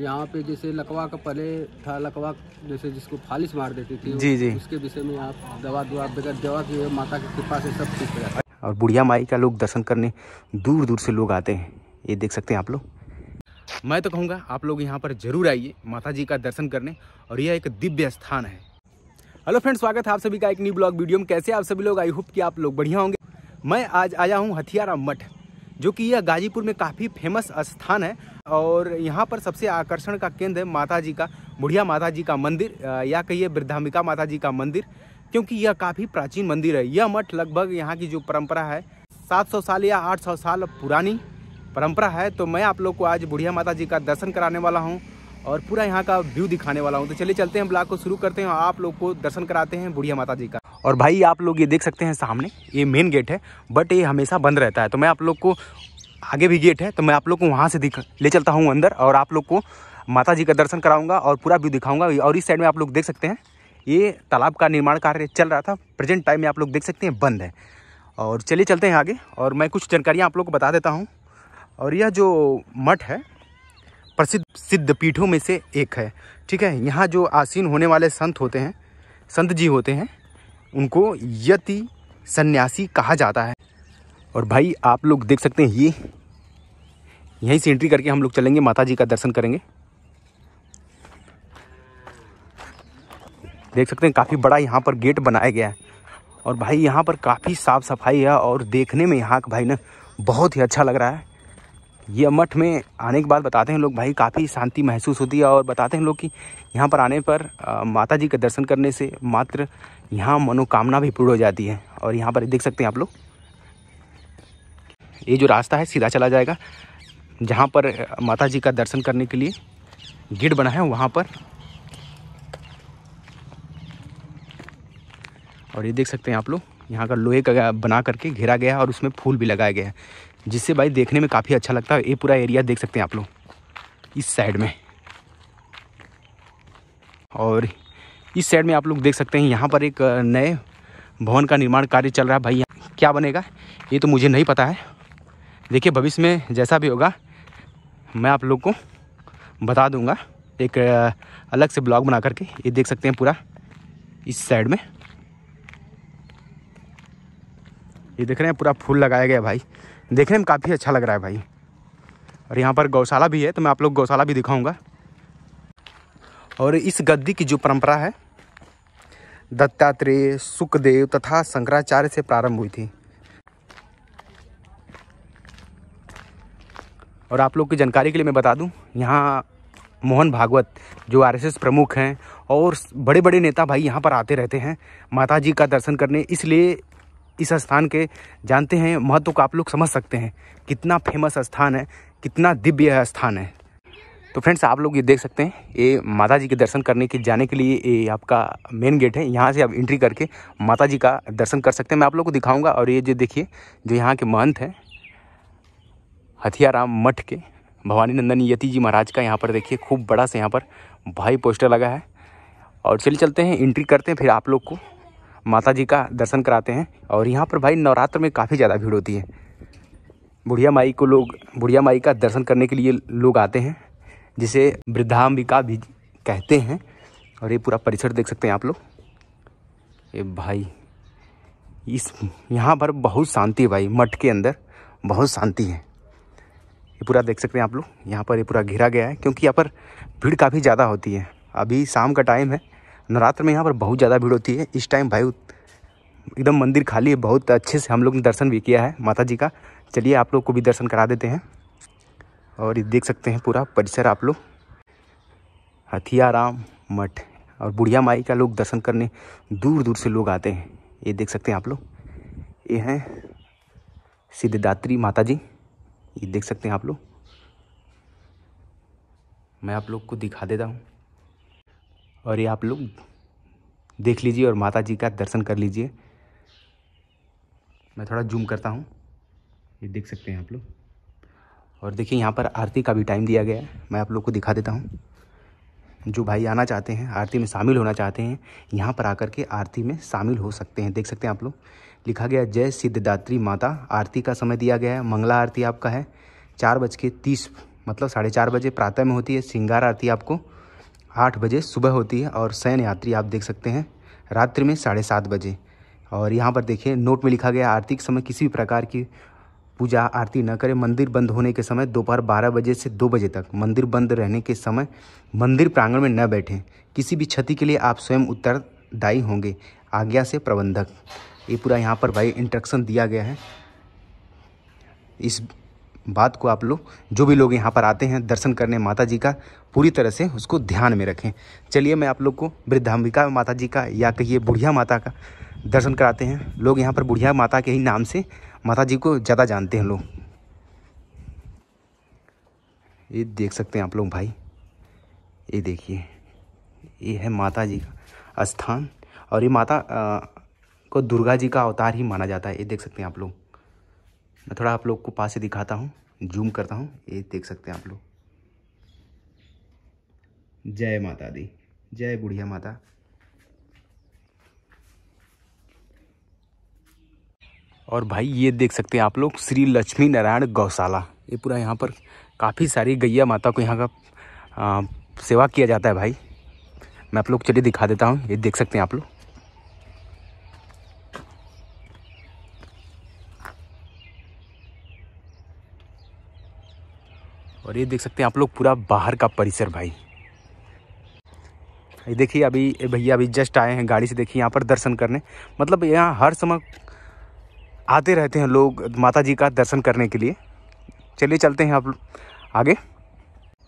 यहाँ पे जैसे लकवा का पहले था लकवा जैसे जिसको फालिश मार देती थी जी जी उसके विषय में आप दवा दुआ बगैर दवा की माता की कृपा से सब ठीक हो जाता है और बुढ़िया माई का लोग दर्शन करने दूर दूर से लोग आते हैं ये देख सकते हैं आप लोग मैं तो कहूँगा आप लोग यहाँ पर जरूर आइए माता जी का दर्शन करने और यह एक दिव्य स्थान है हेलो फ्रेंड्स स्वागत है आप सभी का एक न्यू ब्लॉग वीडियो में कैसे आप सभी लोग आई होप कि आप लोग बढ़िया होंगे मैं आज आया हूँ हथियारा मठ जो कि यह गाजीपुर में काफ़ी फेमस स्थान है और यहाँ पर सबसे आकर्षण का केंद्र है माता जी का बुढ़िया माता जी का मंदिर या कहिए वृद्धामिका माता जी का मंदिर क्योंकि यह काफ़ी प्राचीन मंदिर है यह मठ लगभग यहाँ की जो परंपरा है 700 साल या 800 साल पुरानी परंपरा है तो मैं आप लोग को आज बुढ़िया माता जी का दर्शन कराने वाला हूँ और पूरा यहाँ का व्यू दिखाने वाला हूँ तो चलिए चलते हैं ब्लॉग को शुरू करते हैं आप लोग को दर्शन कराते हैं बुढ़िया माता जी का और भाई आप लोग ये देख सकते हैं सामने ये मेन गेट है बट ये हमेशा बंद रहता है तो मैं आप लोग को आगे भी गेट है तो मैं आप लोग को वहाँ से दिख ले चलता हूँ अंदर और आप लोग को माता जी का दर्शन कराऊंगा और पूरा व्यू दिखाऊंगा और इस साइड में आप लोग देख सकते हैं ये तालाब का निर्माण कार्य चल रहा था प्रेजेंट टाइम में आप लोग देख सकते हैं बंद है और चलिए चलते हैं आगे और मैं कुछ जानकारियाँ आप लोग को बता देता हूँ और यह जो मठ है प्रसिद्ध सिद्ध पीठों में से एक है ठीक है यहाँ जो आसीन होने वाले संत होते हैं संत जी होते हैं उनको यति सन्यासी कहा जाता है और भाई आप लोग देख सकते हैं ये यहीं से एंट्री करके हम लोग चलेंगे माता जी का दर्शन करेंगे देख सकते हैं काफ़ी बड़ा यहाँ पर गेट बनाया गया है और भाई यहाँ पर काफ़ी साफ़ सफाई है और देखने में यहाँ का भाई ना बहुत ही अच्छा लग रहा है ये मठ में आने के बाद बताते हैं लोग भाई काफ़ी शांति महसूस होती है और बताते हैं लोग कि यहाँ पर आने पर माता जी का दर्शन करने से मात्र यहाँ मनोकामना भी पूर्ण हो जाती है और यहाँ पर देख सकते हैं आप लोग ये जो रास्ता है सीधा चला जाएगा जहाँ पर माता जी का दर्शन करने के लिए गेट बना है वहाँ पर और ये देख सकते हैं आप लोग यहाँ का लोहे का बना करके घेरा गया है और उसमें फूल भी लगाया गया है जिससे भाई देखने में काफ़ी अच्छा लगता है ये पूरा एरिया देख सकते हैं आप लोग इस साइड में और इस साइड में आप लोग देख सकते हैं यहाँ पर एक नए भवन का निर्माण कार्य चल रहा है भाई क्या बनेगा ये तो मुझे नहीं पता है देखिए भविष्य में जैसा भी होगा मैं आप लोग को बता दूंगा एक अलग से ब्लॉग बना करके ये देख सकते हैं पूरा इस साइड में ये देख रहे हैं पूरा फूल लगाया गया भाई देखने में काफ़ी अच्छा लग रहा है भाई और यहाँ पर गौशाला भी है तो मैं आप लोग गौशाला भी दिखाऊंगा और इस गद्दी की जो परंपरा है दत्तात्रेय सुखदेव तथा शंकराचार्य से प्रारंभ हुई थी और आप लोग की जानकारी के लिए मैं बता दूं यहाँ मोहन भागवत जो आरएसएस प्रमुख हैं और बड़े बड़े नेता भाई यहाँ पर आते रहते हैं माता जी का दर्शन करने इसलिए इस स्थान के जानते हैं महत्व को आप लोग समझ सकते हैं कितना फेमस स्थान है कितना दिव्य स्थान है तो फ्रेंड्स आप लोग ये देख सकते हैं ये माता जी के दर्शन करने के जाने के लिए ये आपका मेन गेट है यहाँ से आप एंट्री करके माता जी का दर्शन कर सकते हैं मैं आप लोग को दिखाऊंगा और ये जो देखिए जो यहाँ के महंत हैं हथियाराम मठ के भवानी नंदन यति जी महाराज का यहाँ पर देखिए खूब बड़ा से यहाँ पर भाई पोस्टर लगा है और चलिए चलते हैं एंट्री करते हैं फिर आप लोग को माता जी का दर्शन कराते हैं और यहाँ पर भाई नवरात्र में काफ़ी ज़्यादा भीड़ होती है बुढ़िया माई को लोग बुढ़िया माई का दर्शन करने के लिए लोग आते हैं जिसे वृद्धाम्बिका भी कहते हैं और ये पूरा परिसर देख सकते हैं आप लोग ये भाई इस यहाँ पर बहुत शांति है भाई मठ के अंदर बहुत शांति है पूरा देख सकते हैं आप लोग यहाँ पर ये पूरा घिरा गया है क्योंकि यहाँ पर भीड़ काफ़ी ज़्यादा होती है अभी शाम का टाइम है नवरात्र में यहाँ पर बहुत ज़्यादा भीड़ होती है इस टाइम भाई एकदम मंदिर खाली है बहुत अच्छे से हम लोग ने दर्शन भी किया है माता जी का चलिए आप लोग को भी दर्शन करा देते हैं और ये देख सकते हैं पूरा परिसर आप लोग हथियाराम मठ और बुढ़िया माई का लोग दर्शन करने दूर दूर से लोग आते हैं ये देख सकते हैं आप लोग ये हैं सिद्धदात्री माता जी ये देख सकते हैं आप लोग मैं आप लोग को दिखा देता हूँ और ये आप लोग देख लीजिए और माता जी का दर्शन कर लीजिए मैं थोड़ा जूम करता हूँ ये देख सकते हैं आप लोग और देखिए यहाँ पर आरती का भी टाइम दिया गया है मैं आप लोग को दिखा देता हूँ जो भाई आना चाहते हैं आरती में शामिल होना चाहते हैं यहाँ पर आकर के आरती में शामिल हो सकते हैं देख सकते हैं आप लोग लिखा गया जय सिद्धदात्री माता आरती का समय दिया गया है मंगला आरती आपका है चार बज के तीस मतलब साढ़े चार बजे प्रातः में होती है श्रृंगार आरती आपको आठ बजे सुबह होती है और शयन यात्री आप देख सकते हैं रात्रि में साढ़े सात बजे और यहाँ पर देखिए नोट में लिखा गया आरती के समय किसी भी प्रकार की पूजा आरती न करें मंदिर बंद होने के समय दोपहर बारह बजे से दो बजे तक मंदिर बंद रहने के समय मंदिर प्रांगण में न बैठें किसी भी क्षति के लिए आप स्वयं उत्तरदायी होंगे आज्ञा से प्रबंधक ये पूरा यहाँ पर भाई इंट्रक्शन दिया गया है इस बात को आप लोग जो भी लोग यहाँ पर आते हैं दर्शन करने माता जी का पूरी तरह से उसको ध्यान में रखें चलिए मैं आप लोग को वृद्धाम्बिका माता जी का या कहिए बुढ़िया माता का दर्शन कराते हैं लोग यहाँ पर बुढ़िया माता के ही नाम से माता जी को ज़्यादा जानते हैं लोग ये देख सकते हैं आप लोग भाई ये देखिए ये है माता जी का स्थान और ये माता को दुर्गा जी का अवतार ही माना जाता है ये देख सकते हैं आप लोग मैं थोड़ा आप लोग को पास से दिखाता हूँ जूम करता हूँ ये देख सकते हैं आप लोग जय माता दी जय बुढ़िया माता और भाई ये देख सकते हैं आप लोग श्री लक्ष्मी नारायण गौशाला ये पूरा यहाँ पर काफ़ी सारी गैया माता को यहाँ का आ, सेवा किया जाता है भाई मैं आप लोग चलिए दिखा देता हूँ ये देख सकते हैं आप लोग और ये देख सकते हैं आप लोग पूरा बाहर का परिसर भाई ये देखिए अभी भैया अभी जस्ट आए हैं गाड़ी से देखिए यहाँ पर दर्शन करने मतलब यहाँ हर समय आते रहते हैं लोग माता जी का दर्शन करने के लिए चलिए चलते हैं आप आगे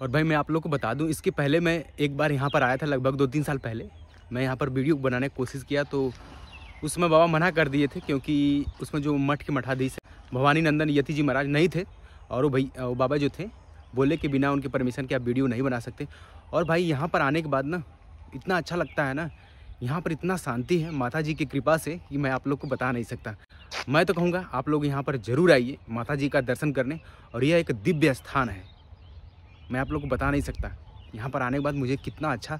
और भाई मैं आप लोग को बता दूं इसके पहले मैं एक बार यहाँ पर आया था लगभग दो तीन साल पहले मैं यहाँ पर वीडियो बनाने की कोशिश किया तो उसमें बाबा मना कर दिए थे क्योंकि उसमें जो मठ के मठाधीश भवानी नंदन यति जी महाराज नहीं थे और वो भाई वो बाबा जो थे बोले कि बिना उनके परमिशन के आप वीडियो नहीं बना सकते और भाई यहाँ पर आने के बाद ना इतना अच्छा लगता है ना यहाँ पर इतना शांति है माता जी की कृपा से कि मैं आप लोग को बता नहीं सकता मैं तो कहूँगा आप लोग यहाँ पर ज़रूर आइए माता जी का दर्शन करने और यह एक दिव्य स्थान है मैं आप लोग को बता नहीं सकता यहाँ पर आने के बाद मुझे कितना अच्छा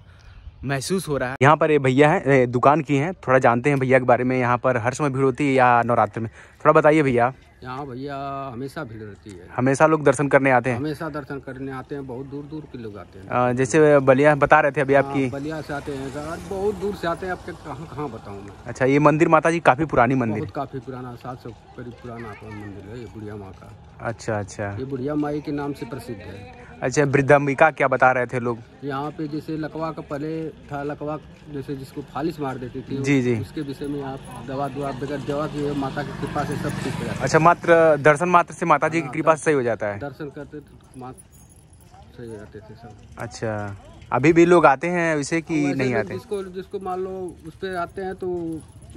महसूस हो रहा है यहाँ पर ये भैया है दुकान की हैं थोड़ा जानते हैं भैया के बारे में यहाँ पर हर समय भीड़ होती है या नवरात्र में थोड़ा बताइए भैया यहाँ भैया हमेशा भीड़ रहती है हमेशा लोग दर्शन करने आते हैं हमेशा दर्शन करने आते हैं बहुत दूर दूर के लोग आते हैं आ, जैसे बलिया बता रहे थे अभी हाँ, आपकी बलिया से आते हैं बहुत दूर से आते हैं आपके कहाँ कहाँ बताऊँ मैं अच्छा ये मंदिर माता जी काफी पुरानी मंदिर बहुत काफी पुराना सात सौ करीब पुराना मंदिर है ये बुढ़िया माँ का अच्छा अच्छा ये बुढ़िया माई के नाम से प्रसिद्ध है अच्छा वृद्धाम्बिका क्या बता रहे थे लोग यहाँ पे जैसे लकवा का पहले था लकवा जैसे जिसको फालिश मार देती थी जी जी उसके विषय में आप दवा दुआ बगैर दवा की माता की कृपा से सब ठीक हो जाता अच्छा मात्र दर्शन मात्र से माता जी की हाँ, कृपा से सही हो जाता है दर्शन करते तो सही हो जाते थे सब अच्छा अभी भी लोग आते हैं उसे कि नहीं आते जिसको जिसको मान लो उस पर आते हैं तो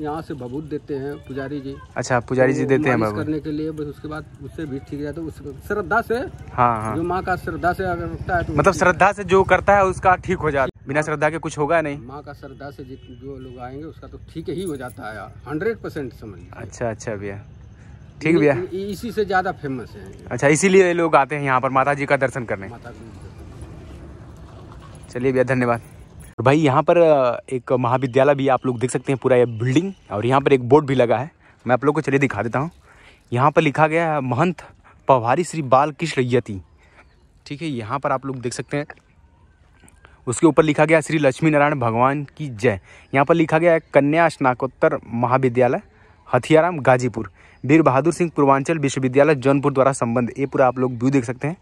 यहाँ से भभूत देते हैं पुजारी जी अच्छा पुजारी जी देते हैं करने के लिए बस उसके बाद उससे भी ठीक जाता है श्रद्धा से हाँ, हाँ। जो माँ का श्रद्धा से अगर रखता है तो मतलब श्रद्धा से जो करता है उसका ठीक हो जाता है बिना श्रद्धा के कुछ होगा नहीं माँ का श्रद्धा से जो लोग आएंगे उसका तो ठीक ही हो जाता है हंड्रेड परसेंट समझ अच्छा अच्छा भैया ठीक भैया तो इसी से ज्यादा फेमस है अच्छा इसीलिए लोग आते हैं यहाँ पर माता जी का दर्शन करने चलिए भैया धन्यवाद और भाई यहाँ पर एक महाविद्यालय भी आप लोग देख सकते हैं पूरा ये बिल्डिंग और यहाँ पर एक बोर्ड भी लगा है मैं आप लोग को चलिए दिखा देता हूँ यहाँ पर लिखा गया है महंत पवारी श्री बाल कृष्ण यति ठीक है यहाँ पर आप लोग देख सकते हैं उसके ऊपर लिखा गया श्री लक्ष्मी नारायण भगवान की जय यहाँ पर लिखा गया है कन्या स्नाकोत्तर महाविद्यालय हथियाराम गाजीपुर वीर बहादुर सिंह पूर्वांचल विश्वविद्यालय जौनपुर द्वारा संबंध ये पूरा आप लोग व्यू देख सकते हैं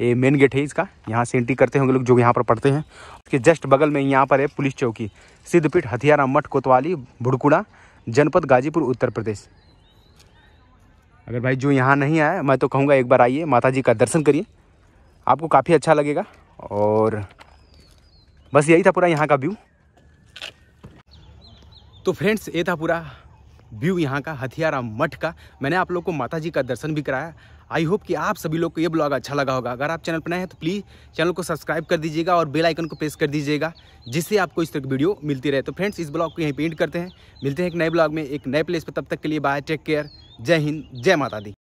ये मेन गेट है इसका यहाँ से एंट्री करते होंगे लोग जो यहाँ पर पढ़ते हैं उसके जस्ट बगल में यहाँ पर है पुलिस चौकी सिद्धपीठ हथियारा मठ कोतवाली भुड़कुड़ा जनपद गाजीपुर उत्तर प्रदेश अगर भाई जो यहाँ नहीं आया मैं तो कहूँगा एक बार आइए माता जी का दर्शन करिए आपको काफ़ी अच्छा लगेगा और बस यही था पूरा यहाँ का व्यू तो फ्रेंड्स ये था पूरा व्यू यहाँ का हथियारा मठ का मैंने आप लोग को माता जी का दर्शन भी कराया आई होप कि आप सभी लोग को ये ब्लॉग अच्छा लगा होगा अगर आप चैनल पर नए हैं तो प्लीज़ चैनल को सब्सक्राइब कर दीजिएगा और बेल आइकन को प्रेस कर दीजिएगा जिससे आपको इस तरह की वीडियो मिलती रहे तो फ्रेंड्स इस ब्लॉग को यहीं पेंट करते हैं मिलते हैं एक नए ब्लॉग में एक नए प्लेस पर तब तक के लिए बाय टेक केयर जय हिंद जय माता दी